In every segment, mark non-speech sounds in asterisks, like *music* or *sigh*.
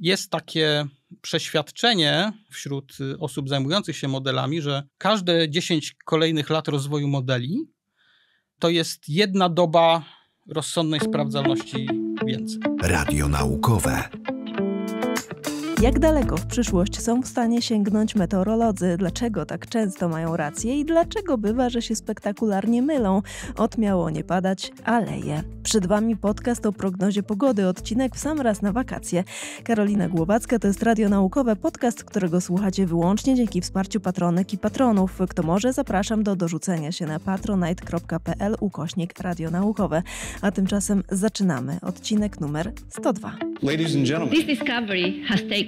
jest takie przeświadczenie wśród y, osób zajmujących się modelami, że każde 10 kolejnych lat rozwoju modeli to jest jedna doba rozsądnej sprawdzalności więcej. Radio naukowe. Jak daleko w przyszłość są w stanie sięgnąć meteorolodzy? Dlaczego tak często mają rację i dlaczego bywa, że się spektakularnie mylą? Od miało nie padać, ale je. Przed Wami podcast o prognozie pogody, odcinek w sam raz na wakacje. Karolina Głowacka to jest radio naukowe, podcast, którego słuchacie wyłącznie dzięki wsparciu patronek i patronów. Kto może, zapraszam do dorzucenia się na patronite.pl ukośnik radio naukowe. A tymczasem zaczynamy odcinek numer 102. Ladies and gentlemen. This discovery has taken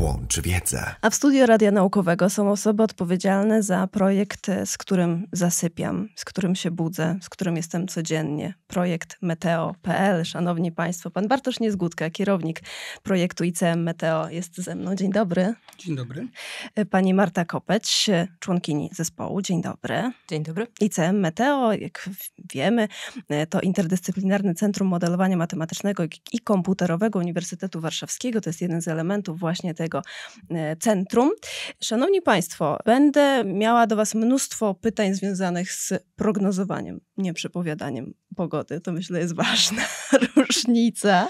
łączy wiedzę. A w studiu Radia Naukowego są osoby odpowiedzialne za projekt, z którym zasypiam, z którym się budzę, z którym jestem codziennie. Projekt meteo.pl. Szanowni Państwo, pan Bartosz Niezgódka, kierownik projektu ICM Meteo jest ze mną. Dzień dobry. Dzień dobry. Pani Marta Kopeć, członkini zespołu. Dzień dobry. Dzień dobry. ICM Meteo, jak wiemy, to interdyscyplinarne Centrum Modelowania Matematycznego i Komputerowego Uniwersytetu Warszawskiego. To jest jeden z elementów właśnie tego E, centrum. Szanowni Państwo, będę miała do Was mnóstwo pytań związanych z prognozowaniem, nie przepowiadaniem pogody. To myślę jest ważna *laughs* różnica.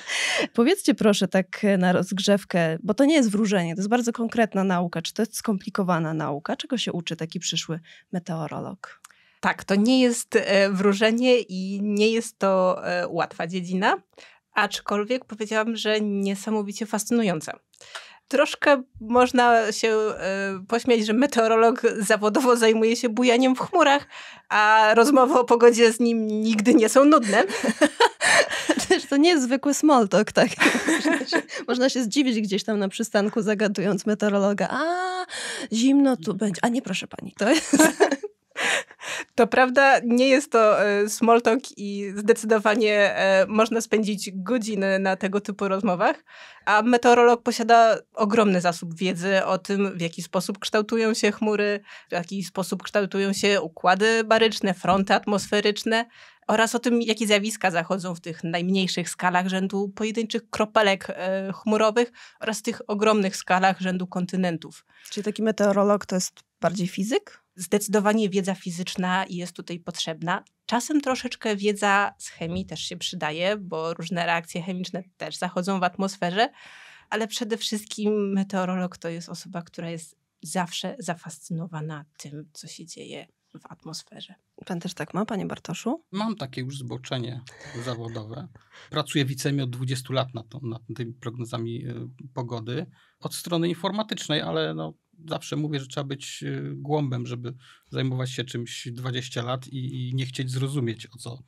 Powiedzcie proszę tak e, na rozgrzewkę, bo to nie jest wróżenie, to jest bardzo konkretna nauka. Czy to jest skomplikowana nauka? Czego się uczy taki przyszły meteorolog? Tak, to nie jest e, wróżenie i nie jest to łatwa dziedzina, aczkolwiek powiedziałam, że niesamowicie fascynująca troszkę można się e, pośmiać, że meteorolog zawodowo zajmuje się bujaniem w chmurach, a rozmowy o pogodzie z nim nigdy nie są nudne. *laughs* Też to nie jest zwykły small talk, tak? Można się, można się zdziwić gdzieś tam na przystanku, zagadując meteorologa. A, zimno tu będzie. A nie, proszę pani, to jest... To prawda, nie jest to e, small talk i zdecydowanie e, można spędzić godziny na tego typu rozmowach, a meteorolog posiada ogromny zasób wiedzy o tym, w jaki sposób kształtują się chmury, w jaki sposób kształtują się układy baryczne, fronty atmosferyczne oraz o tym, jakie zjawiska zachodzą w tych najmniejszych skalach rzędu pojedynczych kropelek e, chmurowych oraz tych ogromnych skalach rzędu kontynentów. Czyli taki meteorolog to jest bardziej fizyk? zdecydowanie wiedza fizyczna jest tutaj potrzebna. Czasem troszeczkę wiedza z chemii też się przydaje, bo różne reakcje chemiczne też zachodzą w atmosferze, ale przede wszystkim meteorolog to jest osoba, która jest zawsze zafascynowana tym, co się dzieje w atmosferze. Pan też tak ma, panie Bartoszu? Mam takie już zboczenie zawodowe. Pracuję w ICM od 20 lat nad, nad tymi prognozami y, pogody. Od strony informatycznej, ale no, zawsze mówię, że trzeba być y, głąbem, żeby zajmować się czymś 20 lat i, i nie chcieć zrozumieć, o co,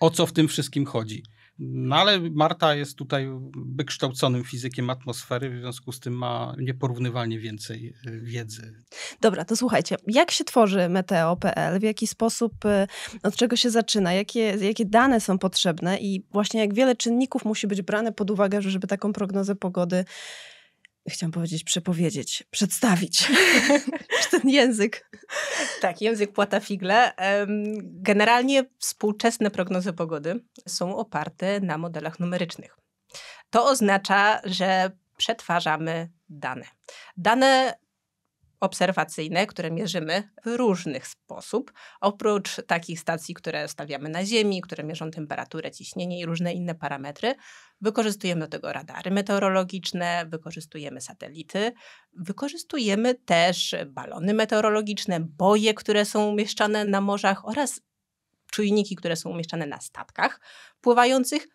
o co w tym wszystkim chodzi. No ale Marta jest tutaj wykształconym fizykiem atmosfery, w związku z tym ma nieporównywalnie więcej y, wiedzy. Dobra, to słuchajcie, jak się tworzy meteo.pl, w jaki sposób, y, od czego się zaczyna, jakie, jakie dane są potrzebne i właśnie jak wiele czynników musi być brane pod uwagę, żeby taką prognozę pogody chciałam powiedzieć, przepowiedzieć, przedstawić *laughs* ten język. Tak, język płata figle. Generalnie współczesne prognozy pogody są oparte na modelach numerycznych. To oznacza, że przetwarzamy dane. Dane obserwacyjne, które mierzymy w różnych sposób. Oprócz takich stacji, które stawiamy na Ziemi, które mierzą temperaturę, ciśnienie i różne inne parametry, wykorzystujemy do tego radary meteorologiczne, wykorzystujemy satelity, wykorzystujemy też balony meteorologiczne, boje, które są umieszczane na morzach oraz czujniki, które są umieszczane na statkach pływających,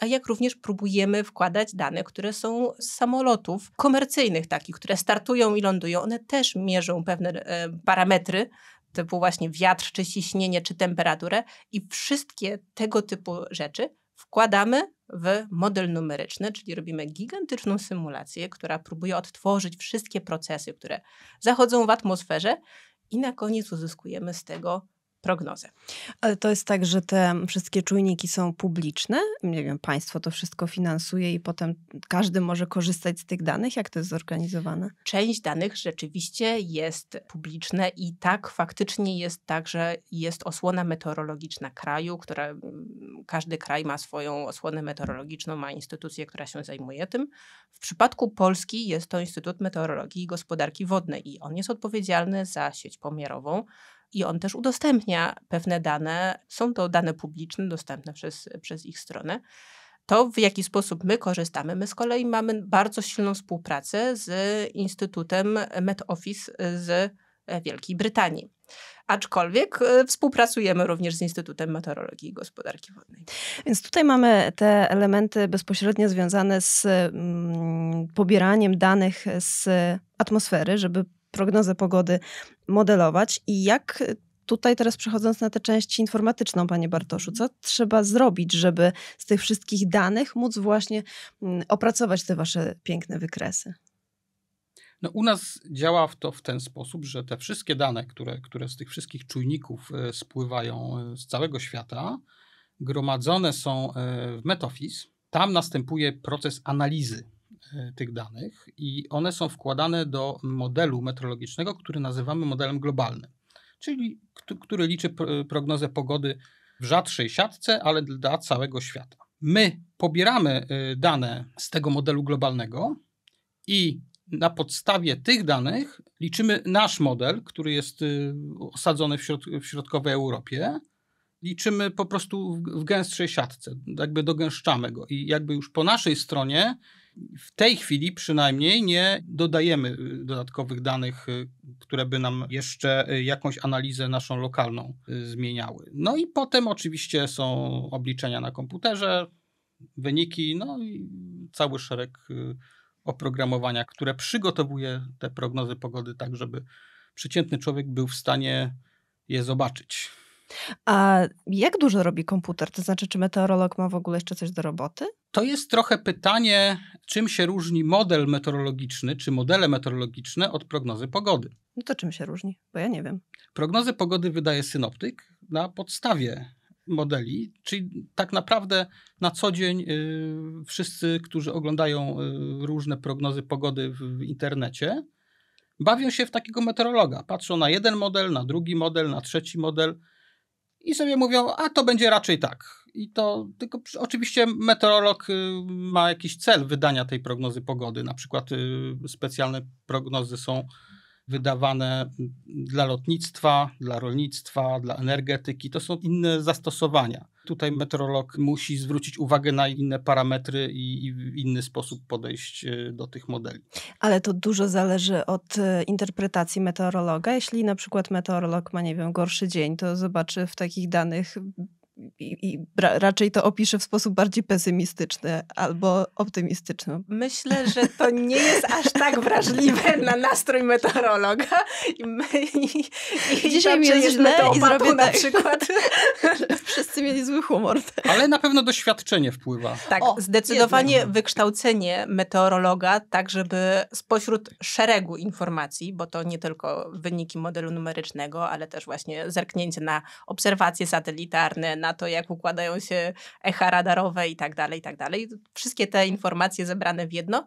a jak również próbujemy wkładać dane, które są z samolotów komercyjnych, takich, które startują i lądują. One też mierzą pewne e, parametry, typu właśnie wiatr, czy ciśnienie, czy temperaturę, i wszystkie tego typu rzeczy wkładamy w model numeryczny, czyli robimy gigantyczną symulację, która próbuje odtworzyć wszystkie procesy, które zachodzą w atmosferze, i na koniec uzyskujemy z tego prognozę. Ale to jest tak, że te wszystkie czujniki są publiczne? Nie wiem, państwo to wszystko finansuje i potem każdy może korzystać z tych danych? Jak to jest zorganizowane? Część danych rzeczywiście jest publiczne i tak faktycznie jest tak, że jest osłona meteorologiczna kraju, która każdy kraj ma swoją osłonę meteorologiczną, ma instytucję, która się zajmuje tym. W przypadku Polski jest to Instytut Meteorologii i Gospodarki Wodnej i on jest odpowiedzialny za sieć pomiarową i on też udostępnia pewne dane. Są to dane publiczne, dostępne przez, przez ich stronę. To, w jaki sposób my korzystamy, my z kolei mamy bardzo silną współpracę z Instytutem Met Office z e, Wielkiej Brytanii. Aczkolwiek e, współpracujemy również z Instytutem Meteorologii i Gospodarki Wodnej. Więc tutaj mamy te elementy bezpośrednio związane z mm, pobieraniem danych z atmosfery, żeby prognozę pogody modelować i jak tutaj teraz przechodząc na tę część informatyczną, panie Bartoszu, co trzeba zrobić, żeby z tych wszystkich danych móc właśnie mm, opracować te wasze piękne wykresy? No, u nas działa to w ten sposób, że te wszystkie dane, które, które z tych wszystkich czujników e, spływają e, z całego świata, gromadzone są e, w Metofis. Tam następuje proces analizy E, tych danych i one są wkładane do modelu meteorologicznego, który nazywamy modelem globalnym, czyli który liczy prognozę pogody w rzadszej siatce, ale dla całego świata. My pobieramy e, dane z tego modelu globalnego i na podstawie tych danych liczymy nasz model, który jest e, osadzony w, środ w środkowej Europie. Liczymy po prostu w, w gęstszej siatce, jakby dogęszczamy go i jakby już po naszej stronie w tej chwili przynajmniej nie dodajemy y, dodatkowych danych, y, które by nam jeszcze y, jakąś analizę naszą lokalną zmieniały. No i potem oczywiście są obliczenia na komputerze, wyniki, no i cały szereg oprogramowania, które przygotowuje te prognozy pogody tak, żeby przeciętny człowiek był w stanie je zobaczyć. A jak dużo robi komputer? To znaczy, czy meteorolog ma w ogóle jeszcze coś do roboty? To jest trochę pytanie, czym się różni model meteorologiczny czy modele meteorologiczne od prognozy pogody. No to czym się różni? Bo ja nie wiem. Prognozy pogody wydaje synoptyk na podstawie modeli, czyli tak naprawdę na co dzień yy, wszyscy, którzy oglądają yy, różne prognozy pogody w, w internecie, bawią się w takiego meteorologa. Patrzą na jeden model, na drugi model, na trzeci model i sobie mówią, a to będzie raczej tak. I to tylko oczywiście meteorolog y, ma jakiś cel wydania tej prognozy pogody. Na przykład y, specjalne prognozy są wydawane dla lotnictwa, dla rolnictwa, dla energetyki. To są inne zastosowania. Tutaj meteorolog musi zwrócić uwagę na inne parametry i, i w inny sposób podejść e, do tych modeli. Ale to dużo zależy od e, interpretacji meteorologa. Jeśli na przykład meteorolog ma, nie wiem, gorszy dzień, to zobaczy w takich danych i, raczej to opiszę w sposób bardziej pesymistyczny albo optymistyczny. Myślę, że to nie jest aż tak *laughs* wrażliwe na nastrój meteorologa. I, my, i, i Dzisiaj mi jest źle i zrobię na tak. przykład. *laughs* Wszyscy mieli zły humor. Ale na pewno doświadczenie wpływa. Tak, o, zdecydowanie jedno. wykształcenie meteorologa, tak żeby spośród szeregu informacji, bo to nie tylko wyniki modelu numerycznego, ale też właśnie zerknięcie na obserwacje satelitarne, na to, jak układają się echa radarowe i tak dalej, i tak dalej. Wszystkie te informacje zebrane w jedno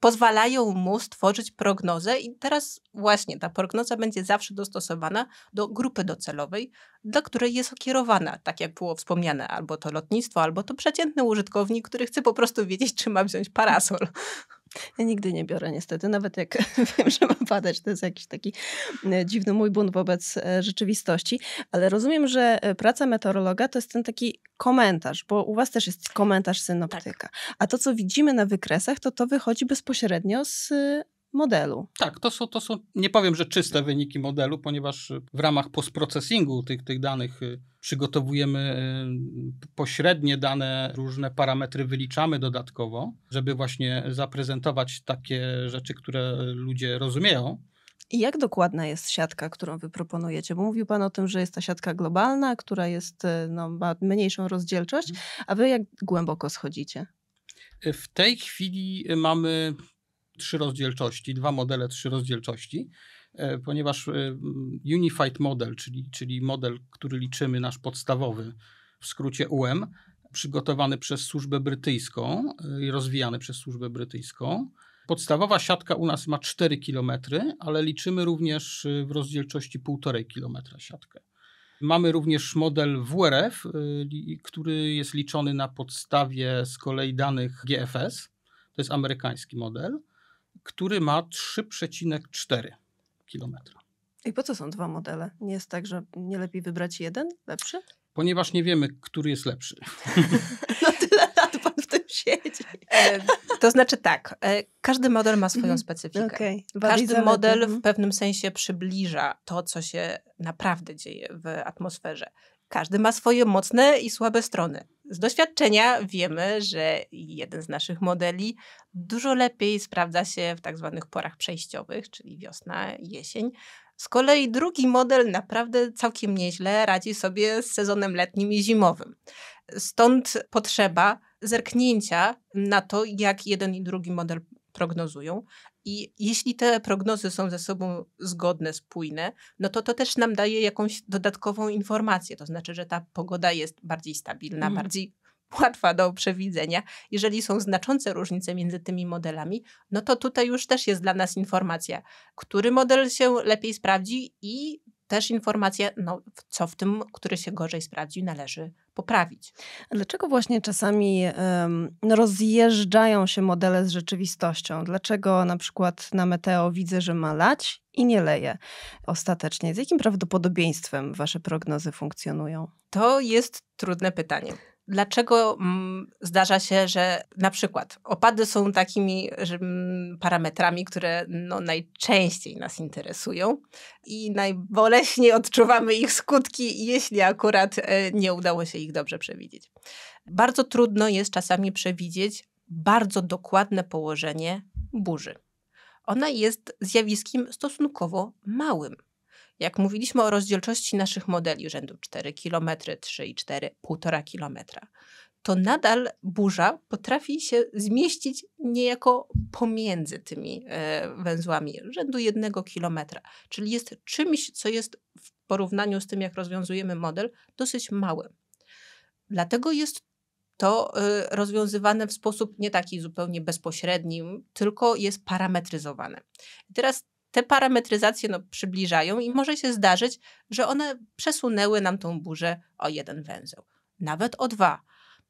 pozwalają mu stworzyć prognozę i teraz właśnie ta prognoza będzie zawsze dostosowana do grupy docelowej, dla której jest okierowana, tak jak było wspomniane, albo to lotnictwo, albo to przeciętny użytkownik, który chce po prostu wiedzieć, czy ma wziąć parasol. Ja nigdy nie biorę niestety, nawet jak *laughs* wiem, że mam padać, to jest jakiś taki dziwny mój bunt wobec e, rzeczywistości, ale rozumiem, że e, praca meteorologa to jest ten taki komentarz, bo u was też jest komentarz synoptyka, tak. a to co widzimy na wykresach, to to wychodzi bezpośrednio z e, modelu. Tak, to są, to są, nie powiem, że czyste wyniki modelu, ponieważ w ramach postprocesingu tych, tych danych y, przygotowujemy y, pośrednie dane, różne parametry wyliczamy dodatkowo, żeby właśnie zaprezentować takie rzeczy, które ludzie rozumieją. I jak dokładna jest siatka, którą wy proponujecie? Bo mówił pan o tym, że jest ta siatka globalna, która jest, y, no, ma mniejszą rozdzielczość, mhm. a wy jak głęboko schodzicie? Y, w tej chwili mamy trzy rozdzielczości, dwa modele trzy rozdzielczości. E, ponieważ e, Unified Model, czyli, czyli model, który liczymy, nasz podstawowy, w skrócie UM, przygotowany przez służbę brytyjską e, i rozwijany przez służbę brytyjską. Podstawowa siatka u nas ma 4 km, ale liczymy również w rozdzielczości 1,5 km siatkę. Mamy również model WRF, który jest liczony na podstawie z kolei danych GFS. To jest amerykański model, który ma 3,4 kilometra. I po co są dwa modele? Nie jest tak, że nie lepiej wybrać jeden, lepszy? Ponieważ nie wiemy, który jest lepszy. *laughs* no tyle lat pan w tym siedzi. E, to znaczy tak, e, każdy model ma swoją mhm. specyfikę. Okay. Każdy model w mhm. pewnym sensie przybliża to, co się naprawdę dzieje w atmosferze. Każdy ma swoje mocne i słabe strony z doświadczenia wiemy, że jeden z naszych modeli dużo lepiej sprawdza się w tak zwanych porach przejściowych, czyli wiosna, jesień. Z kolei drugi model naprawdę całkiem nieźle radzi sobie z sezonem letnim i zimowym. Stąd potrzeba zerknięcia na to, jak jeden i drugi model prognozują, i jeśli te prognozy są ze sobą zgodne, spójne, no to to też nam daje jakąś dodatkową informację. To znaczy, że ta pogoda jest bardziej stabilna, mm. bardziej *laughs* łatwa do przewidzenia. Jeżeli są znaczące różnice między tymi modelami, no to tutaj już też jest dla nas informacja, który model się lepiej sprawdzi i też informacja, no, co w tym, który się gorzej sprawdzi, należy poprawić. Dlaczego właśnie czasami um, rozjeżdżają się modele z rzeczywistością? Dlaczego na przykład na Meteo widzę, że ma lać i nie leje ostatecznie? Z jakim prawdopodobieństwem wasze prognozy funkcjonują? To jest trudne pytanie dlaczego mm, zdarza się, że na przykład opady są takimi mm, parametrami, które no najczęściej nas interesują i najboleśniej odczuwamy ich skutki, jeśli akurat e, nie udało się ich dobrze przewidzieć. Bardzo trudno jest czasami przewidzieć bardzo dokładne położenie burzy. Ona jest zjawiskiem stosunkowo małym jak mówiliśmy o rozdzielczości naszych modeli rzędu 4 km, 3 i 4, 1,5 km, to nadal burza potrafi się zmieścić niejako pomiędzy tymi e, węzłami rzędu 1 km, czyli jest czymś, co jest w porównaniu z tym, jak rozwiązujemy model, dosyć małym. Dlatego jest to e, rozwiązywane w sposób nie taki zupełnie bezpośredni, tylko jest parametryzowane. I teraz te parametryzacje no, przybliżają i może się zdarzyć, że one przesunęły nam tą burzę o jeden węzeł, nawet o dwa.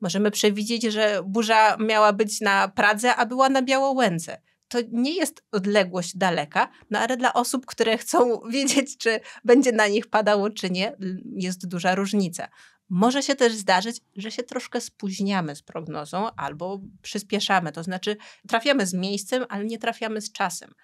Możemy przewidzieć, że burza miała być na Pradze, a była na Białołęce. To nie jest odległość daleka, no ale dla osób, które chcą *laughs* wiedzieć, czy będzie na nich padało, czy nie, jest duża różnica. Może się też zdarzyć, że się troszkę spóźniamy z prognozą albo przyspieszamy, to znaczy trafiamy z miejscem, ale nie trafiamy z czasem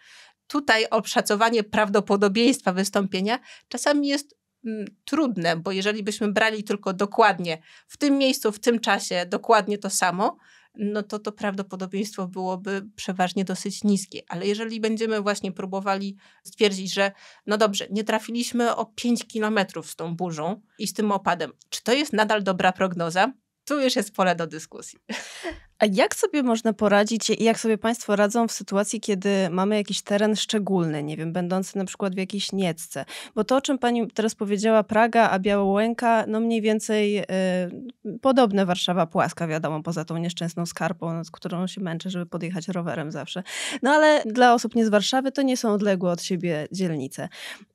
tutaj oszacowanie prawdopodobieństwa wystąpienia czasami jest mm, trudne, bo jeżeli byśmy brali tylko dokładnie w tym miejscu, w tym czasie dokładnie to samo, no to to prawdopodobieństwo byłoby przeważnie dosyć niskie. Ale jeżeli będziemy właśnie próbowali stwierdzić, że no dobrze, nie trafiliśmy o 5 kilometrów z tą burzą i z tym opadem, czy to jest nadal dobra prognoza? Tu już jest pole do dyskusji. *laughs* A jak sobie można poradzić i jak sobie Państwo radzą w sytuacji, kiedy mamy jakiś teren szczególny, nie wiem, będący na przykład w jakiejś niecce? Bo to, o czym Pani teraz powiedziała, Praga, a Biała no mniej więcej y, Podobne Warszawa płaska, wiadomo, poza tą nieszczęsną skarpą, no, z którą się męczę, żeby podjechać rowerem zawsze. No ale dla osób nie z Warszawy to nie są odległe od siebie dzielnice.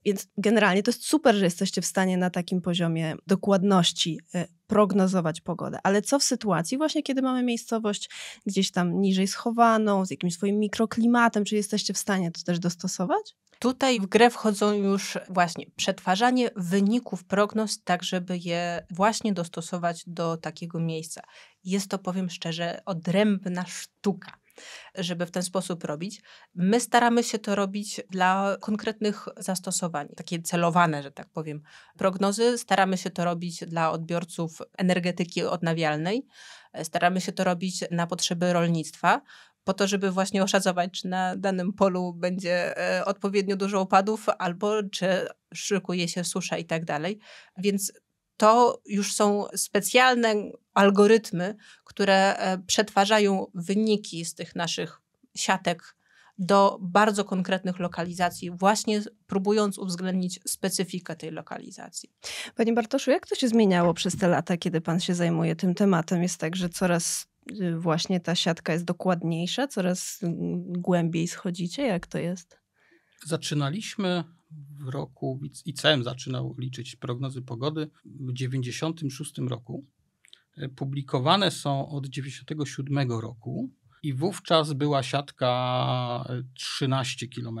Więc generalnie to jest super, że jesteście w stanie na takim poziomie dokładności y, prognozować pogodę. Ale co w sytuacji właśnie, kiedy mamy miejscowość gdzieś tam niżej schowaną, z jakimś swoim mikroklimatem, czy jesteście w stanie to też dostosować? Tutaj w grę wchodzą już właśnie przetwarzanie wyników prognoz, tak żeby je właśnie dostosować do takiego miejsca. Jest to, powiem szczerze, odrębna sztuka żeby w ten sposób robić. My staramy się to robić dla konkretnych zastosowań, takie celowane, że tak powiem, prognozy. Staramy się to robić dla odbiorców energetyki odnawialnej, staramy się to robić na potrzeby rolnictwa, po to, żeby właśnie oszacować, czy na danym polu będzie e, odpowiednio dużo opadów, albo czy szykuje się susza i tak dalej. Więc to już są specjalne algorytmy, które e, przetwarzają wyniki z tych naszych siatek do bardzo konkretnych lokalizacji, właśnie próbując uwzględnić specyfikę tej lokalizacji. Panie Bartoszu, jak to się zmieniało przez te lata, kiedy Pan się zajmuje tym tematem? Jest tak, że coraz Y, właśnie ta siatka jest dokładniejsza, coraz y, głębiej schodzicie? Jak to jest? Zaczynaliśmy w roku, ICM zaczynał liczyć prognozy pogody w 1996 roku. Y, publikowane są od 1997 roku i wówczas była siatka 13 km.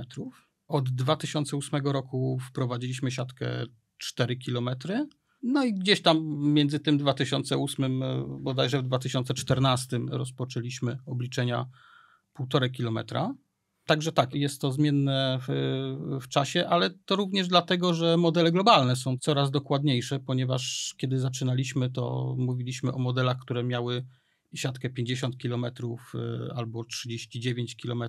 Od 2008 roku wprowadziliśmy siatkę 4 kilometry no i gdzieś tam między tym 2008, e, bodajże w 2014 rozpoczęliśmy obliczenia półtorej kilometra. Także tak, jest to zmienne w, w, czasie, ale to również dlatego, że modele globalne są coraz dokładniejsze, ponieważ kiedy zaczynaliśmy, to mówiliśmy o modelach, które miały siatkę 50 km e, albo 39 km.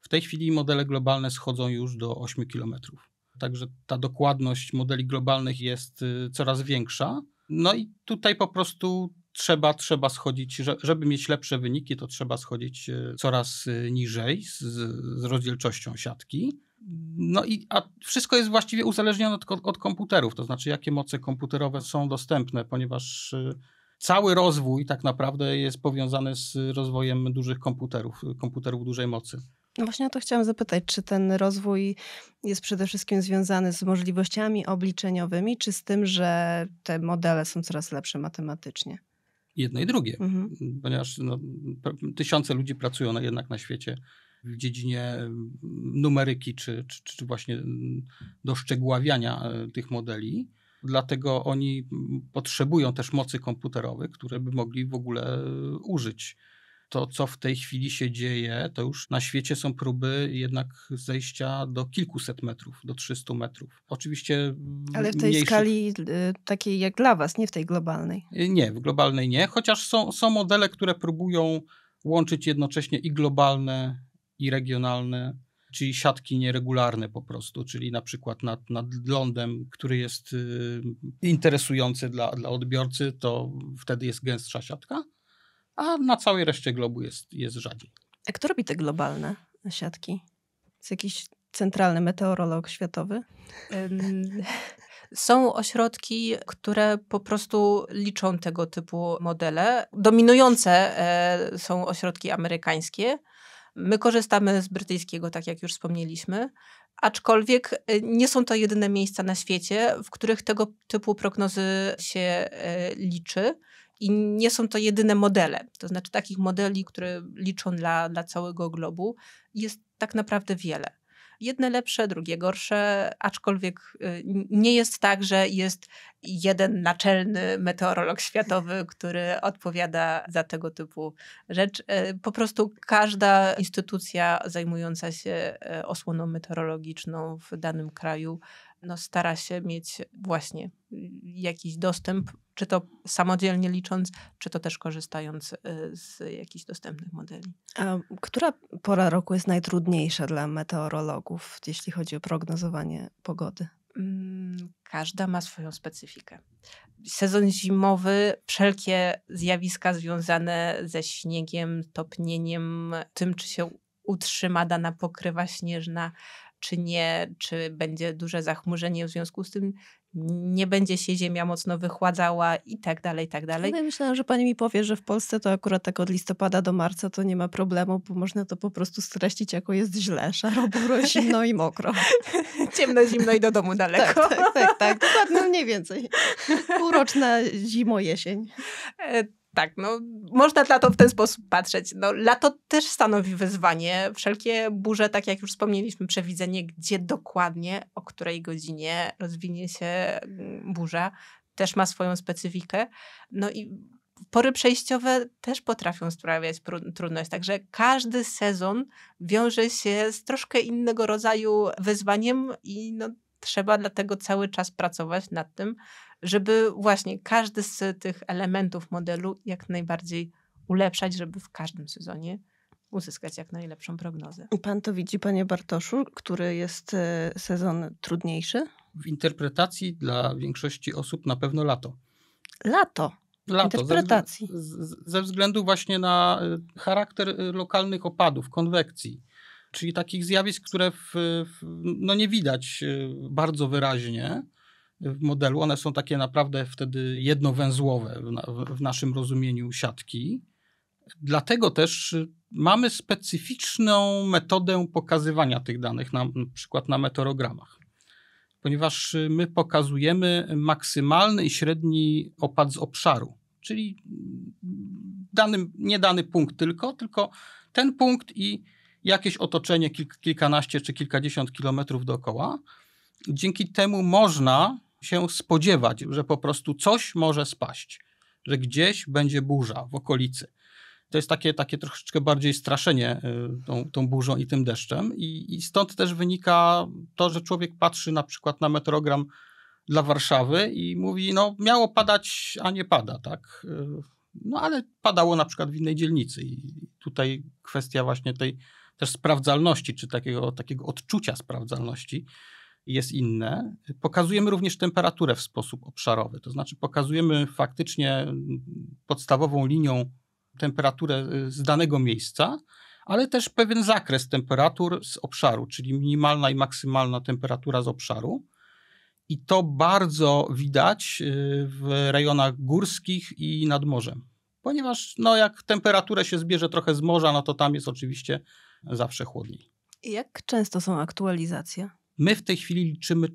W tej chwili modele globalne schodzą już do 8 kilometrów. Także ta dokładność modeli globalnych jest y, coraz większa. No i tutaj po prostu trzeba, trzeba schodzić, żeby mieć lepsze wyniki, to trzeba schodzić y, coraz y, niżej z, z rozdzielczością siatki. No i a wszystko jest właściwie uzależnione od, od, komputerów, to znaczy jakie moce komputerowe są dostępne, ponieważ cały rozwój tak naprawdę jest powiązany z rozwojem dużych komputerów, komputerów dużej mocy. No właśnie o to chciałam zapytać, czy ten rozwój jest przede wszystkim związany z możliwościami obliczeniowymi, czy z tym, że te modele są coraz lepsze matematycznie? Jedno i drugie, mhm. ponieważ no, tysiące ludzi pracują na, jednak na świecie w dziedzinie mm, numeryki, czy, czy, czy właśnie mm, doszczegóławiania e, tych modeli. Dlatego oni mm, potrzebują też mocy komputerowych, które by mogli w ogóle e, użyć to, co w tej chwili się dzieje, to już na świecie są próby jednak zejścia do kilkuset metrów, do 300 metrów. Oczywiście. Ale w tej mniejszych... skali y, takiej jak dla Was, nie w tej globalnej. Y, nie, w globalnej nie, chociaż są, są modele, które próbują łączyć jednocześnie i globalne, i regionalne czyli siatki nieregularne po prostu, czyli na przykład nad, nad lądem, który jest y, interesujący dla, dla odbiorcy, to wtedy jest gęstsza siatka a na całej reszcie globu jest, jest rzadziej. A kto robi te globalne siatki? Jest jakiś centralny meteorolog światowy? *laughs* Są ośrodki, które po prostu liczą tego typu modele. Dominujące e, są ośrodki amerykańskie. My korzystamy z brytyjskiego, tak jak już wspomnieliśmy, aczkolwiek e, nie są to jedyne miejsca na świecie, w których tego typu prognozy się e, liczy. I nie są to jedyne modele. To znaczy, takich modeli, które liczą dla, dla całego globu, jest tak naprawdę wiele. Jedne lepsze, drugie gorsze, aczkolwiek y, nie jest tak, że jest jeden naczelny meteorolog światowy, który odpowiada za tego typu rzecz. Y, po prostu każda instytucja zajmująca się y, osłoną meteorologiczną w danym kraju no, stara się mieć właśnie y, jakiś dostęp, czy to samodzielnie licząc, czy to też korzystając y, z jakichś dostępnych modeli. A która pora roku jest najtrudniejsza dla meteorologów, jeśli chodzi o prognozowanie pogody? Mm, każda ma swoją specyfikę. Sezon zimowy, wszelkie zjawiska związane ze śniegiem, topnieniem, tym, czy się utrzyma dana pokrywa śnieżna, czy nie, czy będzie duże zachmurzenie, w związku z tym nie będzie się ziemia mocno wychładzała i tak dalej, i tak dalej. No ja myślałam, że pani mi powie, że w Polsce to akurat tak od listopada do marca to nie ma problemu, bo można to po prostu streścić jako jest źle, szaro, buro, zimno i mokro. *laughs* Ciemno, zimno i do domu *laughs* tak, daleko. Tak, tak, tak, tak dokładnie mniej więcej. Półroczna zimo, jesień. E, tak, no, można na to w ten sposób patrzeć. No, lato też stanowi wyzwanie. Wszelkie burze, tak jak już wspomnieliśmy, przewidzenie, gdzie dokładnie, o której godzinie rozwinie się mm, burza, też ma swoją specyfikę. No i pory przejściowe też potrafią sprawiać trudność. Także każdy sezon wiąże się z troszkę innego rodzaju wyzwaniem i no, trzeba dlatego cały czas pracować nad tym, żeby właśnie każdy z tych elementów modelu jak najbardziej ulepszać, żeby w każdym sezonie uzyskać jak najlepszą prognozę. Pan to widzi, panie Bartoszu, który jest e, sezon trudniejszy? W interpretacji dla większości osób na pewno lato. Lato. Lato, interpretacji. Ze, względu właśnie na e, charakter e, lokalnych opadów, konwekcji, czyli takich zjawisk, które w, w, no nie widać bardzo wyraźnie, modelu. One są takie naprawdę wtedy jednowęzłowe w, na, w naszym rozumieniu siatki. Dlatego też y, mamy specyficzną metodę pokazywania tych danych, na, na przykład na meteorogramach ponieważ y, my pokazujemy maksymalny i średni opad z obszaru, czyli mm, dany, nie dany punkt tylko, tylko ten punkt i jakieś otoczenie kilk, kilkanaście czy kilkadziesiąt kilometrów dookoła. Dzięki temu można się spodziewać, że po prostu coś może spaść, że gdzieś będzie burza w okolicy. To jest takie, takie troszeczkę bardziej straszenie y, tą, tą burzą i tym deszczem. I, I stąd też wynika to, że człowiek patrzy na przykład na meteorogram dla Warszawy i mówi, no miało padać, a nie pada, tak? Y, no ale padało na przykład w innej dzielnicy i tutaj kwestia właśnie tej też sprawdzalności, czy takiego, takiego odczucia sprawdzalności jest inne. Pokazujemy również temperaturę w sposób obszarowy, to znaczy pokazujemy faktycznie mm, podstawową linią temperaturę y, z danego miejsca, ale też pewien zakres temperatur z obszaru, czyli minimalna i maksymalna temperatura z obszaru. I to bardzo widać y, w rejonach górskich i nad morzem. Ponieważ no, jak temperaturę się zbierze trochę z morza, no to tam jest oczywiście zawsze chłodniej. Jak często są aktualizacje? My w tej chwili liczymy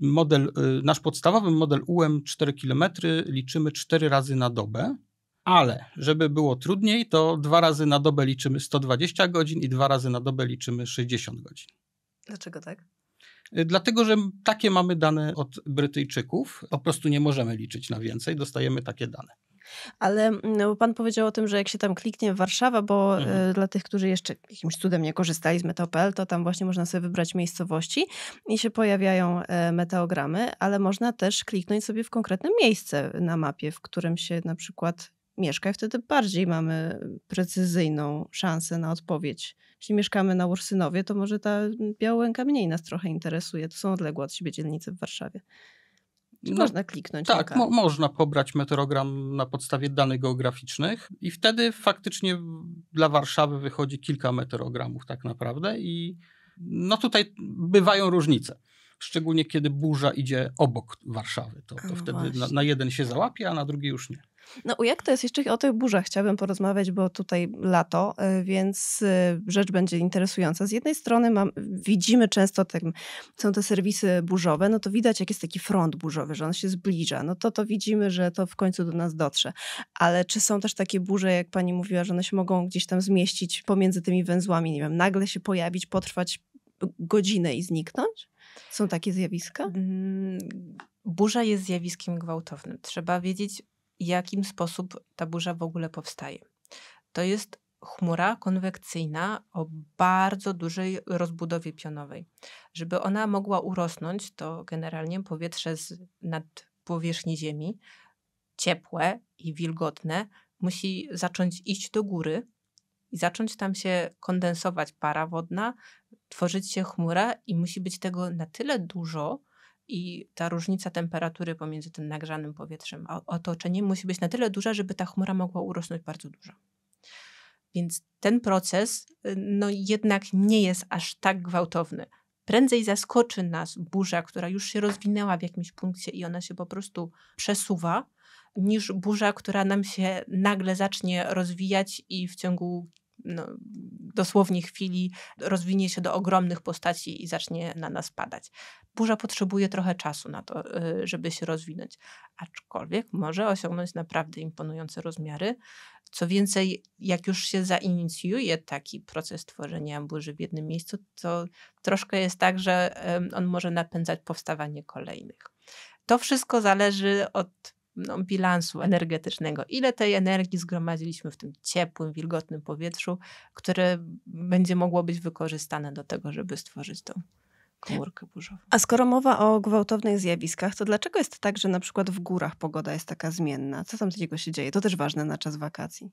model, y, nasz podstawowy model UM 4 km liczymy 4 razy na dobę, ale żeby było trudniej, to dwa razy na dobę liczymy 120 godzin i dwa razy na dobę liczymy 60 godzin. Dlaczego tak? Y, dlatego, że takie mamy dane od Brytyjczyków, po prostu nie możemy liczyć na więcej, dostajemy takie dane ale mm, no, pan powiedział o tym, że jak się tam kliknie Warszawa, bo e, mhm. dla tych, którzy jeszcze jakimś cudem nie korzystali z meteo.pl, to tam właśnie można sobie wybrać miejscowości i się pojawiają e, meteogramy, ale można też kliknąć sobie w konkretne miejsce na mapie, w którym się na przykład mieszka i wtedy bardziej mamy precyzyjną szansę na odpowiedź. Jeśli mieszkamy na Ursynowie, to może ta Białęka mniej nas trochę interesuje. To są odległe od siebie dzielnice w Warszawie. Czy no, można kliknąć. Tak, mo można pobrać meteorogram na podstawie danych geograficznych i wtedy faktycznie dla Warszawy wychodzi kilka meteorogramów tak naprawdę i no tutaj bywają różnice. Szczególnie kiedy burza idzie obok Warszawy, to, to wtedy na, na jeden się załapie, a na drugi już nie. No jak to jest? Jeszcze o tych burzach chciałabym porozmawiać, bo tutaj lato, e, więc e, rzecz będzie interesująca. Z jednej strony mam, widzimy często, są te serwisy burzowe, no to widać jak jest taki front burzowy, że on się zbliża. No to to widzimy, że to w końcu do nas dotrze. Ale czy są też takie burze, jak pani mówiła, że one się mogą gdzieś tam zmieścić pomiędzy tymi węzłami, nie wiem, nagle się pojawić, potrwać godzinę i zniknąć? Są takie zjawiska? Mm, burza jest zjawiskiem gwałtownym. Trzeba wiedzieć, jakim sposób ta burza w ogóle powstaje. To jest chmura konwekcyjna o bardzo dużej rozbudowie pionowej. Żeby ona mogła urosnąć, to generalnie powietrze z nad powierzchni Ziemi, ciepłe i wilgotne, musi zacząć iść do góry i zacząć tam się kondensować para wodna, tworzyć się chmura i musi być tego na tyle dużo, i ta różnica temperatury pomiędzy tym nagrzanym powietrzem a otoczeniem musi być na tyle duża, żeby ta chmura mogła urosnąć bardzo dużo. Więc ten proces y, no, jednak nie jest aż tak gwałtowny. Prędzej zaskoczy nas burza, która już się rozwinęła w jakimś punkcie i ona się po prostu przesuwa, niż burza, która nam się nagle zacznie rozwijać i w ciągu no, dosłownie chwili rozwinie się do ogromnych postaci i zacznie na nas padać. Burza potrzebuje trochę czasu na to, y, żeby się rozwinąć, aczkolwiek może osiągnąć naprawdę imponujące rozmiary. Co więcej, jak już się zainicjuje taki proces tworzenia burzy w jednym miejscu, to troszkę jest tak, że on może napędzać powstawanie kolejnych. To wszystko zależy od no, bilansu energetycznego. Ile tej energii zgromadziliśmy w tym ciepłym, wilgotnym powietrzu, które będzie mogło być wykorzystane do tego, żeby stworzyć tą komórkę burzową. A skoro mowa o gwałtownych zjawiskach, to dlaczego jest tak, że na przykład w górach pogoda jest taka zmienna? Co tam takiego się dzieje? To też ważne na czas wakacji.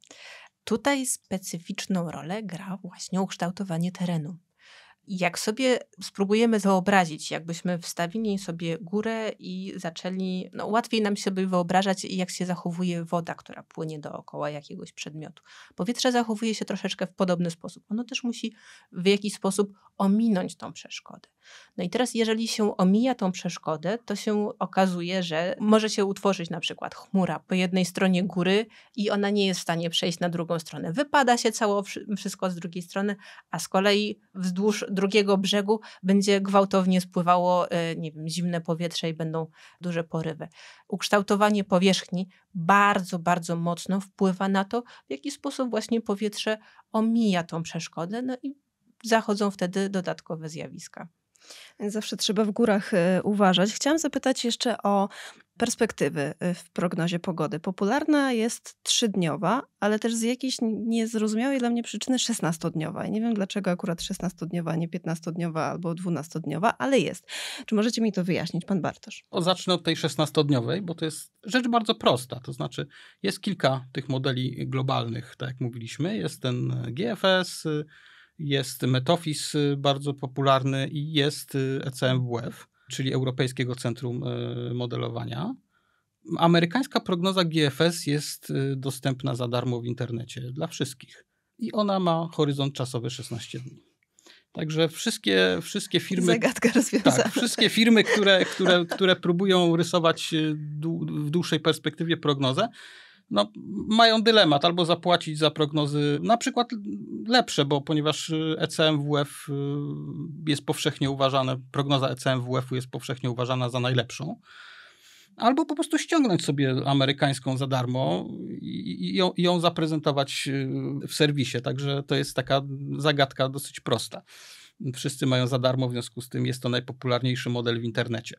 Tutaj specyficzną rolę gra właśnie ukształtowanie terenu. Jak sobie spróbujemy wyobrazić, jakbyśmy wstawili sobie górę i zaczęli, no łatwiej nam sobie wyobrażać, jak się zachowuje woda, która płynie dookoła jakiegoś przedmiotu. Powietrze zachowuje się troszeczkę w podobny sposób. Ono też musi w jakiś sposób ominąć tą przeszkodę. No i teraz, jeżeli się omija tą przeszkodę, to się okazuje, że może się utworzyć na przykład chmura po jednej stronie góry i ona nie jest w stanie przejść na drugą stronę. Wypada się całe wszystko z drugiej strony, a z kolei wzdłuż drugiego brzegu będzie gwałtownie spływało e, nie wiem, zimne powietrze i będą duże porywy. Ukształtowanie powierzchni bardzo, bardzo mocno wpływa na to, w jaki sposób właśnie powietrze omija tą przeszkodę, no i zachodzą wtedy dodatkowe zjawiska. Zawsze trzeba w górach y, uważać. Chciałam zapytać jeszcze o perspektywy y, w prognozie pogody. Popularna jest trzydniowa, ale też z jakiejś niezrozumiałej dla mnie przyczyny 16-dniowa. I nie wiem dlaczego akurat 16-dniowa, nie 15-dniowa albo 12-dniowa, ale jest. Czy możecie mi to wyjaśnić, pan Bartosz? O, no, zacznę od tej 16-dniowej, bo to jest rzecz bardzo prosta. To znaczy, jest kilka tych modeli globalnych, tak jak mówiliśmy. Jest ten GFS y, jest Metofis y, bardzo popularny i jest y, ECMWF, czyli Europejskiego Centrum y, Modelowania. Amerykańska prognoza GFS jest dostępna za darmo w internecie dla wszystkich i ona ma horyzont czasowy 16 dni. Także wszystkie, wszystkie firmy. Zagadka Tak, wszystkie firmy, które, które, które próbują rysować w dłuższej perspektywie prognozę, no, mają dylemat albo zapłacić za prognozy na przykład lepsze, bo ponieważ y, ECMWF y, jest powszechnie uważane, prognoza ECMWF-u jest powszechnie uważana za najlepszą, albo po prostu ściągnąć sobie amerykańską za darmo i, ją, ją zaprezentować y, w serwisie. Także to jest taka zagadka dosyć prosta. Wszyscy mają za darmo, w związku z tym jest to najpopularniejszy model w internecie.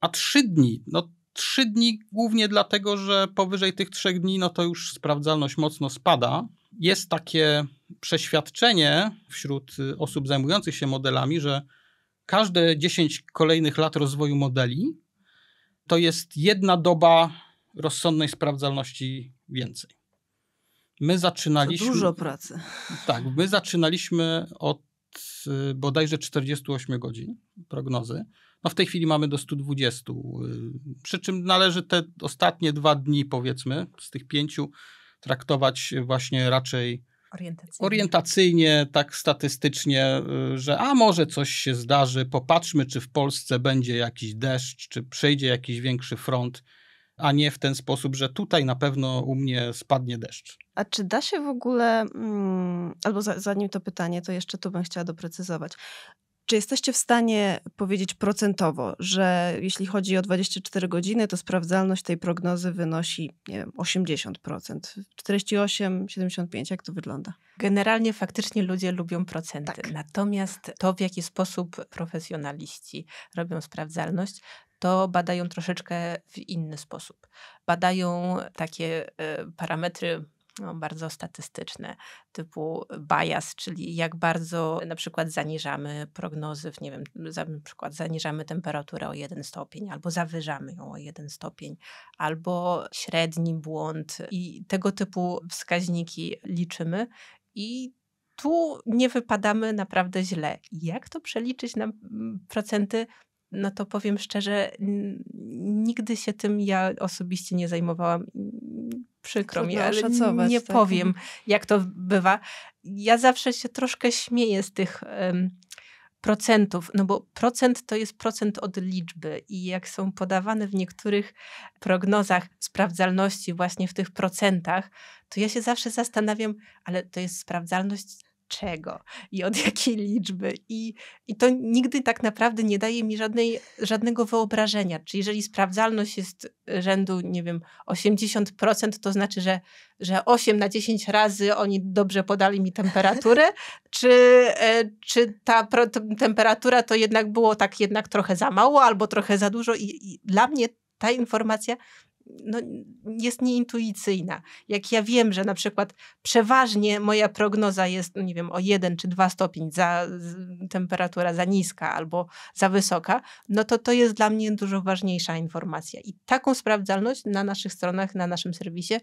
A trzy dni, no trzy dni głównie dlatego, że powyżej tych trzech dni no to już sprawdzalność mocno spada. Jest takie przeświadczenie wśród y, osób zajmujących się modelami, że każde 10 kolejnych lat rozwoju modeli to jest jedna doba rozsądnej sprawdzalności więcej. My zaczynaliśmy. To dużo pracy. Tak, my zaczynaliśmy od y, bodajże 48 godzin prognozy. No w tej chwili mamy do 120. Y, przy czym należy te ostatnie dwa dni, powiedzmy, z tych pięciu, traktować właśnie raczej orientacyjnie. orientacyjnie, tak statystycznie, y, że a może coś się zdarzy, popatrzmy, czy w Polsce będzie jakiś deszcz, czy przejdzie jakiś większy front a nie w ten sposób, że tutaj na pewno u mnie spadnie deszcz. A czy da się w ogóle, mm, albo zanim to pytanie, to jeszcze tu bym chciała doprecyzować. Czy jesteście w stanie powiedzieć procentowo, że jeśli chodzi o 24 godziny, to sprawdzalność tej prognozy wynosi nie wiem, 80%, 48, 75%? Jak to wygląda? Generalnie faktycznie ludzie lubią procenty. Tak. Natomiast to, w jaki sposób profesjonaliści robią sprawdzalność, to badają troszeczkę w inny sposób. Badają takie e, parametry no, bardzo statystyczne, typu bias, czyli jak bardzo na przykład zaniżamy prognozy, w, nie wiem, za, na przykład zaniżamy temperaturę o jeden stopień, albo zawyżamy ją o jeden stopień, albo średni błąd i tego typu wskaźniki liczymy i tu nie wypadamy naprawdę źle. Jak to przeliczyć na mm, procenty no to powiem szczerze, nigdy się tym ja osobiście nie zajmowałam. Przykro mi, ale nie tak. powiem, jak to bywa. Ja zawsze się troszkę śmieję z tych um, procentów, no bo procent to jest procent od liczby i jak są podawane w niektórych prognozach sprawdzalności właśnie w tych procentach, to ja się zawsze zastanawiam, ale to jest sprawdzalność Czego i od *laughs* jakiej liczby. I, i to nigdy tak naprawdę nie daje mi żadnej, żadnego wyobrażenia. Czy jeżeli sprawdzalność jest y, rzędu, nie wiem, 80%, to znaczy, że, że 8 na 10 razy oni dobrze podali mi temperaturę, *laughs* czy, e, czy ta temperatura to jednak było tak jednak trochę za mało albo trochę za dużo. I, i dla mnie ta informacja no, jest nieintuicyjna. Jak ja wiem, że na przykład przeważnie moja prognoza jest, no nie wiem, o jeden czy dwa stopień za temperatura za niska albo za wysoka, no to to jest dla mnie dużo ważniejsza informacja. I taką sprawdzalność na naszych stronach, na naszym serwisie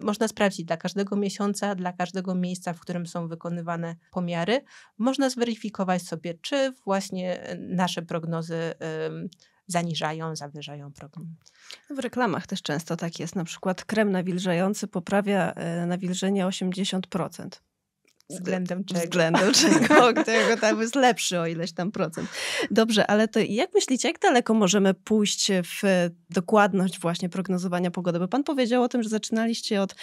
można sprawdzić dla każdego miesiąca, dla każdego miejsca, w którym są wykonywane pomiary. Można zweryfikować sobie, czy właśnie nasze prognozy. Yy, zaniżają, zawyżają problem. W reklamach też często tak jest. Na przykład krem nawilżający poprawia e, nawilżenie 80%. Względem czego? Względem *laughs* czego, którego tam jest lepszy o ileś tam procent. Dobrze, ale to jak myślicie, jak daleko możemy pójść w dokładność właśnie prognozowania pogody? Bo pan powiedział o tym, że zaczynaliście od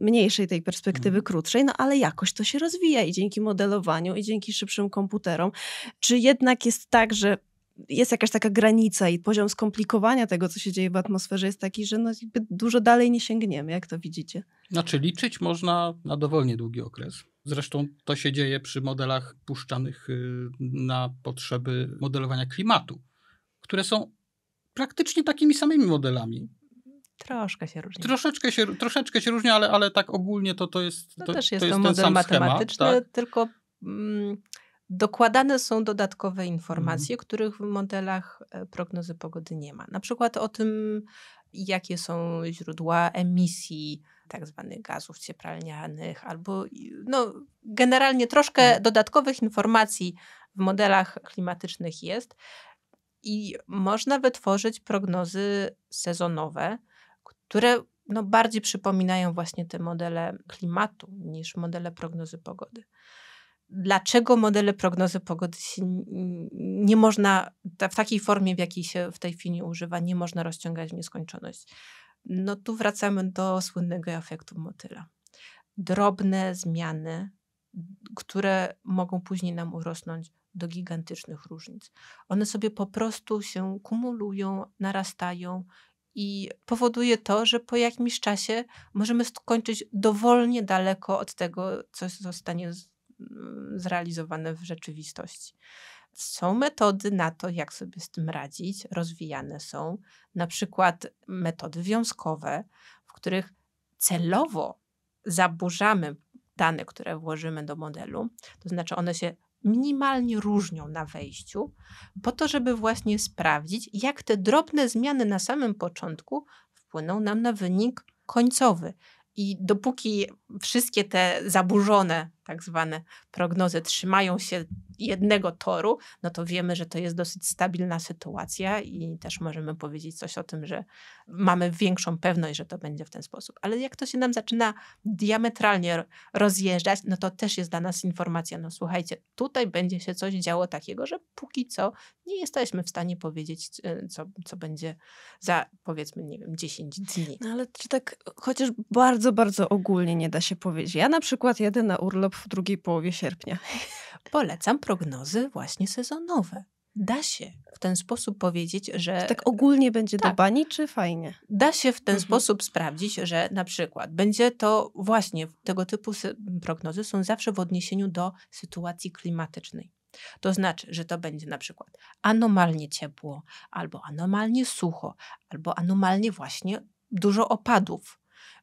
mniejszej tej perspektywy, mm. krótszej, no ale jakoś to się rozwija i dzięki modelowaniu, i dzięki szybszym komputerom. Czy jednak jest tak, że jest jakaś taka granica i poziom skomplikowania tego, co się dzieje w atmosferze jest taki, że no dużo dalej nie sięgniemy, jak to widzicie. Znaczy liczyć można na dowolnie długi okres. Zresztą to się dzieje przy modelach puszczanych y, na potrzeby modelowania klimatu, które są praktycznie takimi samymi modelami. Troszkę się różni. Troszeczkę się, troszeczkę się różni, ale, ale tak ogólnie to, to jest. To, no też jest to, jest model matematyczny, schemat, tak? tylko. Mm, Dokładane są dodatkowe mhm. informacje, mhm. których w modelach e, prognozy pogody nie ma. Na przykład o tym, jakie są źródła emisji tak zwanych gazów cieplarnianych, albo no, generalnie troszkę mhm. dodatkowych informacji w modelach klimatycznych jest. I można wytworzyć prognozy sezonowe, które no, bardziej przypominają właśnie te modele klimatu niż modele prognozy pogody dlaczego modele prognozy pogody się nie można, w takiej formie, w jakiej się w tej chwili używa, nie można rozciągać w nieskończoność. No tu wracamy do słynnego efektu motyla. Drobne zmiany, które mogą później nam urosnąć do gigantycznych różnic. One sobie po prostu się kumulują, narastają i powoduje to, że po jakimś czasie możemy skończyć dowolnie daleko od tego, co zostanie Mm, zrealizowane w rzeczywistości. Są metody na to, jak sobie z tym radzić, rozwijane są na przykład metody wiązkowe, w których celowo zaburzamy dane, które włożymy do modelu, to znaczy one się minimalnie różnią na wejściu, po to, żeby właśnie sprawdzić, jak te drobne zmiany na samym początku wpłyną nam na wynik końcowy. I dopóki wszystkie te zaburzone tak zwane prognozy trzymają się jednego toru, no to wiemy, że to jest dosyć stabilna sytuacja i też możemy powiedzieć coś o tym, że mamy większą pewność, że to będzie w ten sposób. Ale jak to się nam zaczyna diametralnie rozjeżdżać, no to też jest dla nas informacja, no słuchajcie, tutaj będzie się coś działo takiego, że póki co nie jesteśmy w stanie powiedzieć, e, co, co będzie za powiedzmy, nie wiem, 10 dni. No ale czy tak chociaż bardzo, bardzo ogólnie nie da się powiedzieć. Ja na przykład jadę na urlop w drugiej połowie sierpnia. *laughs* Polecam prognozy właśnie sezonowe. Da się w ten sposób powiedzieć, że. tak ogólnie będzie tak, do czy fajnie? Da się w ten mhm. sposób sprawdzić, że na przykład będzie to właśnie tego typu prognozy są zawsze w odniesieniu do sytuacji klimatycznej. To znaczy, że to będzie na przykład anomalnie ciepło, albo anomalnie sucho, albo anomalnie właśnie dużo opadów.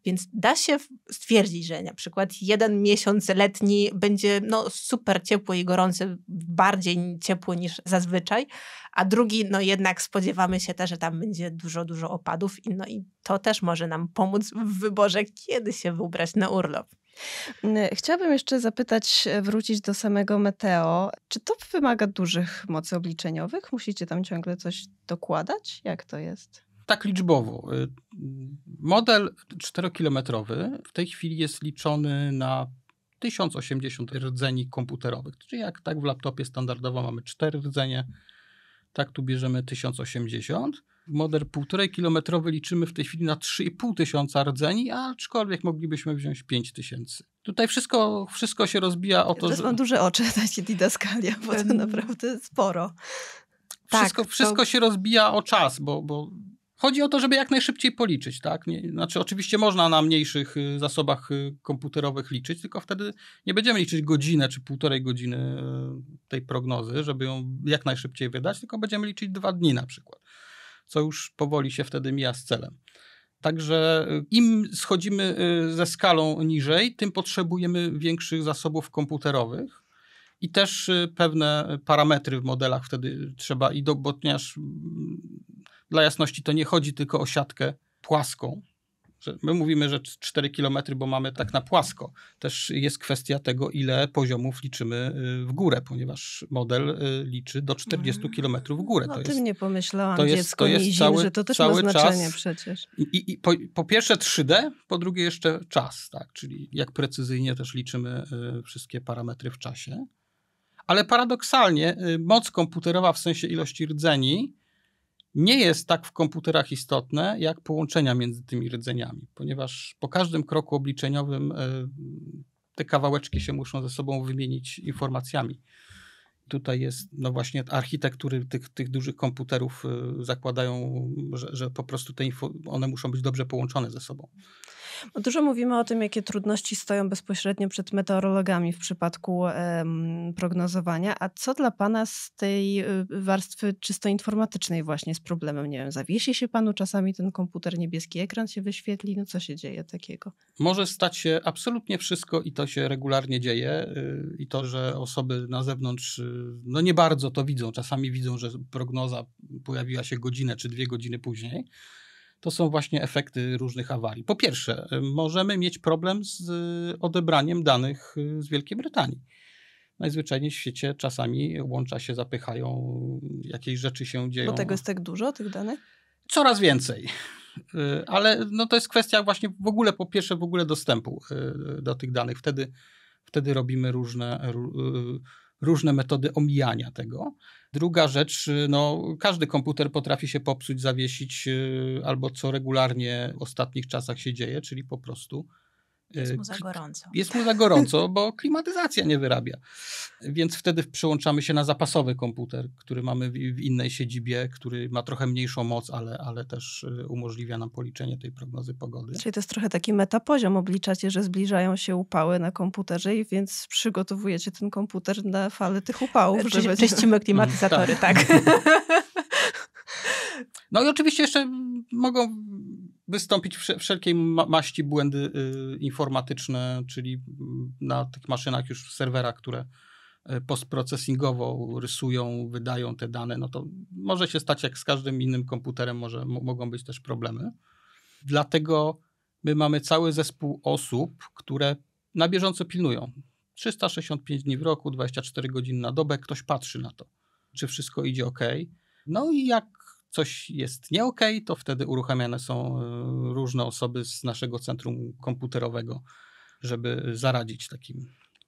Więc da się stwierdzić, że na przykład jeden miesiąc letni będzie no, super ciepły i gorący, bardziej ciepły niż zazwyczaj, a drugi, no jednak spodziewamy się też, że tam będzie dużo, dużo opadów i, no, i to też może nam pomóc w wyborze, kiedy się wybrać na urlop. Chciałabym jeszcze zapytać, e, wrócić do samego meteo. Czy to wymaga dużych mocy obliczeniowych? Musicie tam ciągle coś dokładać? Jak to jest? Tak liczbowo. Y, model 4-kilometrowy w tej chwili jest liczony na 1080 rdzeni komputerowych. Czyli jak tak w laptopie standardowo mamy 4 rdzenie, tak tu bierzemy 1080. Model 1,5 kilometrowy liczymy w tej chwili na 3,5 tysiąca rdzeni, aczkolwiek moglibyśmy wziąć 5 tysięcy. Tutaj wszystko, wszystko się rozbija o to, to że... mam duże oczy, *laughs* ta didaskalia, bo to naprawdę sporo. Wszystko, tak, wszystko się rozbija o czas, bo, bo Chodzi o to, żeby jak najszybciej policzyć, tak? Nie, znaczy, oczywiście można na mniejszych y, zasobach y, komputerowych liczyć, tylko wtedy nie będziemy liczyć godzinę czy półtorej godziny y, tej prognozy, żeby ją jak najszybciej wydać, tylko będziemy liczyć dwa dni na przykład, co już powoli się wtedy mija z celem. Także im schodzimy ze skalą niżej, tym potrzebujemy większych zasobów komputerowych. I też pewne parametry w modelach wtedy trzeba, i do, bo ponieważ mm, dla jasności to nie chodzi tylko o siatkę płaską. my mówimy, że 4 km, bo mamy tak na płasko. Też jest kwestia tego, ile poziomów liczymy y, w górę, ponieważ model y, liczy do 40 mm. km w górę. No, o tym nie pomyślałam, to jest, dziecko to jest cały, że to też cały ma znaczenie czas. przecież. I, i, i po, po, pierwsze 3D, po drugie jeszcze czas, tak? czyli jak precyzyjnie też liczymy y, wszystkie parametry w czasie. Ale paradoksalnie moc komputerowa w sensie ilości rdzeni nie jest tak w komputerach istotne, jak połączenia między tymi rdzeniami, ponieważ po każdym kroku obliczeniowym e, te kawałeczki się muszą ze sobą wymienić informacjami. Tutaj jest, no właśnie, architektury tych, tych dużych komputerów e, zakładają, że, że po prostu te info, one muszą być dobrze połączone ze sobą. No, dużo mówimy o tym, jakie trudności stoją bezpośrednio przed meteorologami w przypadku em, prognozowania. A co dla Pana z tej y, warstwy czysto informatycznej właśnie z problemem? Nie wiem, zawiesi się Panu czasami ten komputer, niebieski ekran się wyświetli? No co się dzieje takiego? Może stać się absolutnie wszystko i to się regularnie dzieje. Y, I to, że osoby na zewnątrz y, no nie bardzo to widzą. Czasami widzą, że prognoza pojawiła się godzinę czy dwie godziny później to są właśnie efekty różnych awarii. Po pierwsze, y, możemy mieć problem z y, odebraniem danych y, z Wielkiej Brytanii. Najzwyczajniej w świecie czasami łącza się zapychają, jakieś rzeczy się dzieją. Bo tego jest tak dużo, tych danych? Coraz więcej. Ale no to jest kwestia właśnie w ogóle, po pierwsze, w ogóle dostępu do tych danych. Wtedy, wtedy robimy różne różne metody omijania tego. Druga rzecz, y, no, każdy komputer potrafi się popsuć, zawiesić, y, albo co regularnie w ostatnich czasach się dzieje, czyli po prostu jest y, mu za gorąco. Jest mu za gorąco, bo klimatyzacja nie wyrabia. Więc wtedy przyłączamy się na zapasowy komputer, który mamy w innej siedzibie, który ma trochę mniejszą moc, ale, ale też y, umożliwia nam policzenie tej prognozy pogody. Czyli to jest trochę taki metapoziom. Obliczacie, że zbliżają się upały na komputerze, i więc przygotowujecie ten komputer na fale tych upałów. Czy, żeby... Czyścimy *laughs* klimatyzatory, mm, tak. tak. *laughs* No i oczywiście jeszcze mogą wystąpić wszelkiej maści błędy y, informatyczne, czyli mm, na tych maszynach już serwera, które y, postprocesingowo rysują, wydają te dane, no to może się stać jak z każdym innym komputerem, może mogą być też problemy. Dlatego my mamy cały zespół osób, które na bieżąco pilnują. 365 dni w roku, 24 godziny na dobę, ktoś patrzy na to, czy wszystko idzie ok. No i jak coś jest nie okay, to wtedy uruchamiane są e, różne osoby z naszego centrum komputerowego, żeby zaradzić takim.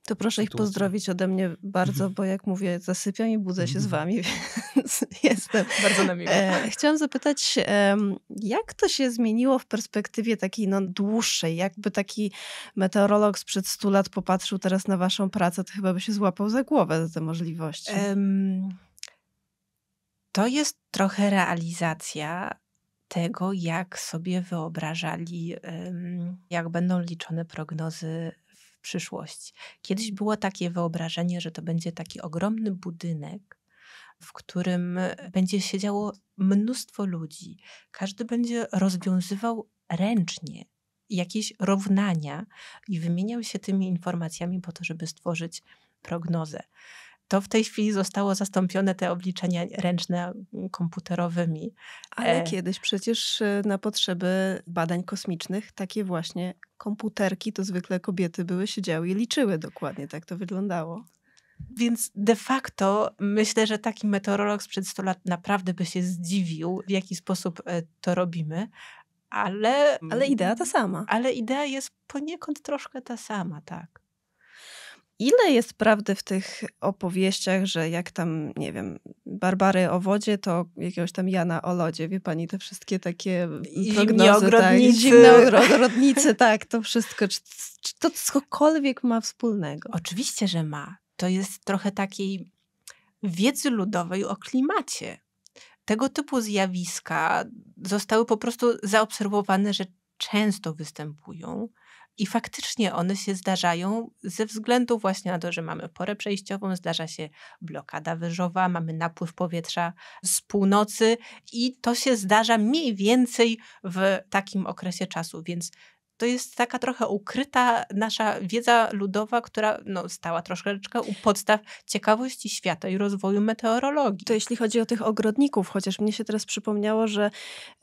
To proszę ich pozdrowić ode mnie bardzo, mhm. bo jak mówię, zasypiam i budzę się z mhm. wami, *laughs* więc jestem. Bardzo na miło. E, chciałam zapytać, jak to się zmieniło w perspektywie takiej no, dłuższej? Jakby taki meteorolog sprzed 100 lat popatrzył teraz na waszą pracę, to chyba by się złapał za głowę za te możliwości. Um to jest trochę realizacja tego, jak sobie wyobrażali, jak będą liczone prognozy w przyszłości. Kiedyś było takie wyobrażenie, że to będzie taki ogromny budynek, w którym będzie siedziało mnóstwo ludzi. Każdy będzie rozwiązywał ręcznie jakieś równania i wymieniał się tymi informacjami po to, żeby stworzyć prognozę to w tej chwili zostało zastąpione te obliczenia ręczne komputerowymi. Ale e, kiedyś przecież e, na potrzeby badań kosmicznych takie właśnie komputerki, to zwykle kobiety były, siedziały i liczyły dokładnie, tak to wyglądało. Więc de facto myślę, że taki meteorolog sprzed 100 lat naprawdę by się zdziwił, w jaki sposób e, to robimy. Ale, ale idea ta sama. Ale idea jest poniekąd troszkę ta sama, tak ile jest prawdy w tych opowieściach, że jak tam, nie wiem, Barbary o wodzie, to jakiegoś tam Jana o lodzie, wie pani, te wszystkie takie Zimni prognozy, tak, ogrodnicy. tak, zimne ogrodnicy, *laughs* tak, to wszystko, czy, czy to cokolwiek ma wspólnego? Oczywiście, że ma. To jest trochę takiej wiedzy ludowej o klimacie. Tego typu zjawiska zostały po prostu zaobserwowane, że często występują i faktycznie one się zdarzają ze względu właśnie na to, że mamy porę przejściową, zdarza się blokada wyżowa, mamy napływ powietrza z północy i to się zdarza mniej więcej w takim okresie czasu, więc to jest taka trochę ukryta nasza wiedza ludowa, która no, stała troszeczkę u podstaw ciekawości świata i rozwoju meteorologii. To jeśli chodzi o tych ogrodników, chociaż mnie się teraz przypomniało, że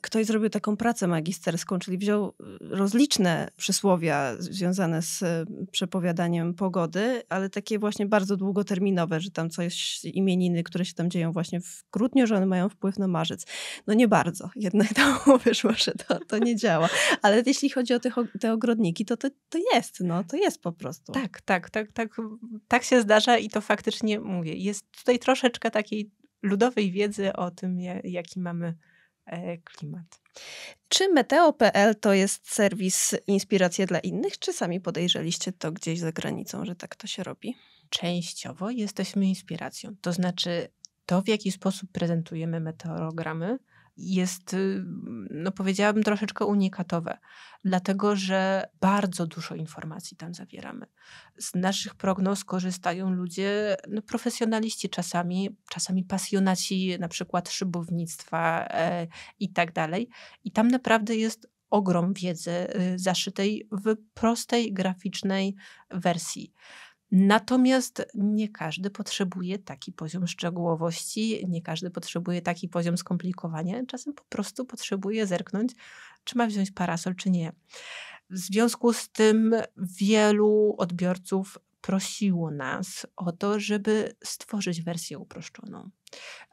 ktoś zrobił taką pracę magisterską, czyli wziął y, rozliczne przysłowia związane z y, przepowiadaniem pogody, ale takie właśnie bardzo długoterminowe, że tam coś imieniny, które się tam dzieją właśnie w grudniu, że one mają wpływ na marzec. No nie bardzo, jednak *laughs* to wyszło, że to, to nie działa. Ale jeśli chodzi o tych te ogrodniki, to, to, to jest, no, to jest po prostu. Tak, tak, tak, tak, tak się zdarza i to faktycznie mówię. Jest tutaj troszeczkę takiej ludowej wiedzy o tym, jaki mamy e, klimat. Czy meteo.pl to jest serwis inspiracji dla innych, czy sami podejrzeliście to gdzieś za granicą, że tak to się robi? Częściowo jesteśmy inspiracją. To znaczy to, w jaki sposób prezentujemy meteorogramy, jest, y, no powiedziałabym, troszeczkę unikatowe, dlatego że bardzo dużo informacji tam zawieramy. Z naszych prognoz korzystają ludzie, no profesjonaliści czasami, czasami pasjonaci na przykład szybownictwa e, i tak dalej. I tam naprawdę jest ogrom wiedzy e, zaszytej w prostej, graficznej wersji. Natomiast nie każdy potrzebuje taki poziom szczegółowości, nie każdy potrzebuje taki poziom skomplikowania. Czasem po prostu potrzebuje zerknąć, czy ma wziąć parasol, czy nie. W związku z tym wielu odbiorców prosiło nas o to, żeby stworzyć wersję uproszczoną.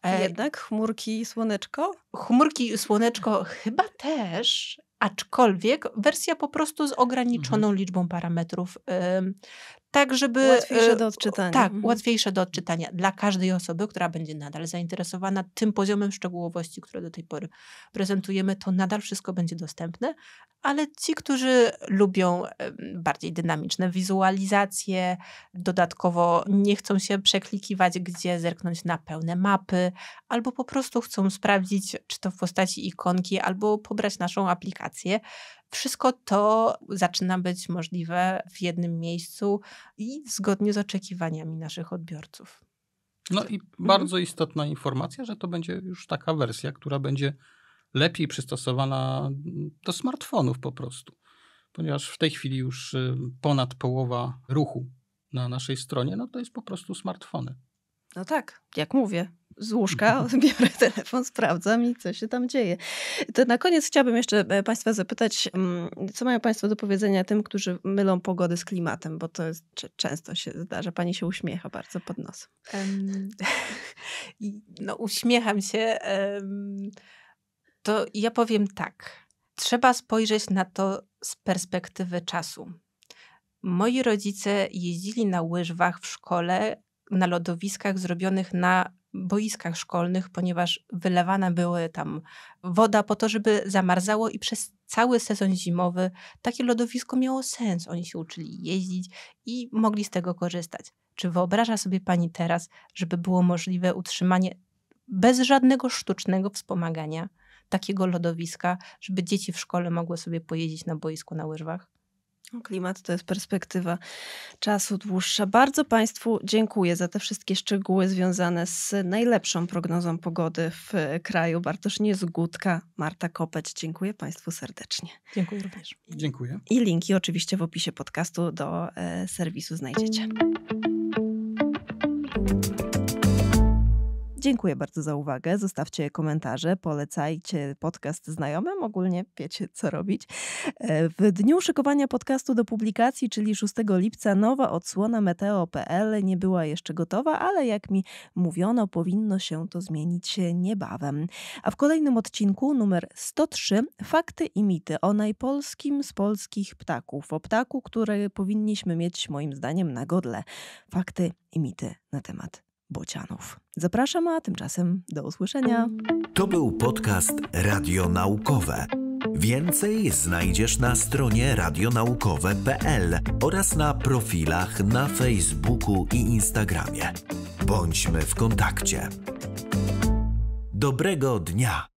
E, Jednak chmurki i słoneczko? Chmurki i słoneczko chyba też, aczkolwiek wersja po prostu z ograniczoną mhm. liczbą parametrów tak żeby... Łatwiejsze e, do odczytania. Tak, mhm. łatwiejsze do odczytania dla każdej osoby, która będzie nadal zainteresowana tym poziomem szczegółowości, które do tej pory prezentujemy, to nadal wszystko będzie dostępne, ale ci, którzy lubią bardziej dynamiczne wizualizacje, dodatkowo nie chcą się przeklikiwać, gdzie zerknąć na pełne mapy, albo po prostu chcą sprawdzić, czy to w postaci ikonki, albo pobrać naszą aplikację, wszystko to zaczyna być możliwe w jednym miejscu i zgodnie z oczekiwaniami naszych odbiorców. No i mhm. bardzo istotna informacja, że to będzie już taka wersja, która będzie lepiej przystosowana do smartfonów po prostu. Ponieważ w tej chwili już y, ponad połowa ruchu na naszej stronie, no to jest po prostu smartfony. No tak, jak mówię, z łóżka, *laughs* biorę telefon, sprawdzam i co się tam dzieje. To na koniec chciałabym jeszcze e, Państwa zapytać, mm, co mają Państwo do powiedzenia tym, którzy mylą pogodę z klimatem, bo to jest, często się zdarza. Pani się uśmiecha bardzo pod nos. *laughs* no, uśmiecham się. to ja powiem tak. Trzeba spojrzeć na to z perspektywy czasu. Moi rodzice jeździli na łyżwach w szkole na lodowiskach zrobionych na boiskach szkolnych, ponieważ wylewana były tam woda po to, żeby zamarzało i przez cały sezon zimowy takie lodowisko miało sens. Oni się uczyli jeździć i mogli z tego korzystać. Czy wyobraża sobie pani teraz, żeby było możliwe utrzymanie bez żadnego sztucznego wspomagania takiego lodowiska, żeby dzieci w szkole mogły sobie pojeździć na boisku na łyżwach? No, klimat to jest perspektywa czasu dłuższa. Bardzo Państwu dziękuję za te wszystkie szczegóły związane z najlepszą prognozą pogody w e, kraju. Bartosz Niezgódka, Marta Kopeć. Dziękuję Państwu serdecznie. Dziękuję również. Dziękuję. I linki oczywiście w opisie podcastu do e, serwisu znajdziecie. Dziękuję bardzo za uwagę. Zostawcie komentarze, polecajcie podcast znajomym, ogólnie wiecie co robić. E, w dniu szykowania podcastu do publikacji, czyli 6 lipca, nowa odsłona meteo.pl nie była jeszcze gotowa, ale jak mi mówiono, powinno się to zmienić niebawem. A w kolejnym odcinku, numer 103, fakty i mity o najpolskim z polskich ptaków. O ptaku, który powinniśmy mieć moim zdaniem na godle. Fakty i mity na temat Bocianów. Zapraszam, a tymczasem do usłyszenia. To był podcast Radio Naukowe. Więcej znajdziesz na stronie radionaukowe.pl oraz na profilach na Facebooku i Instagramie. Bądźmy w kontakcie. Dobrego dnia!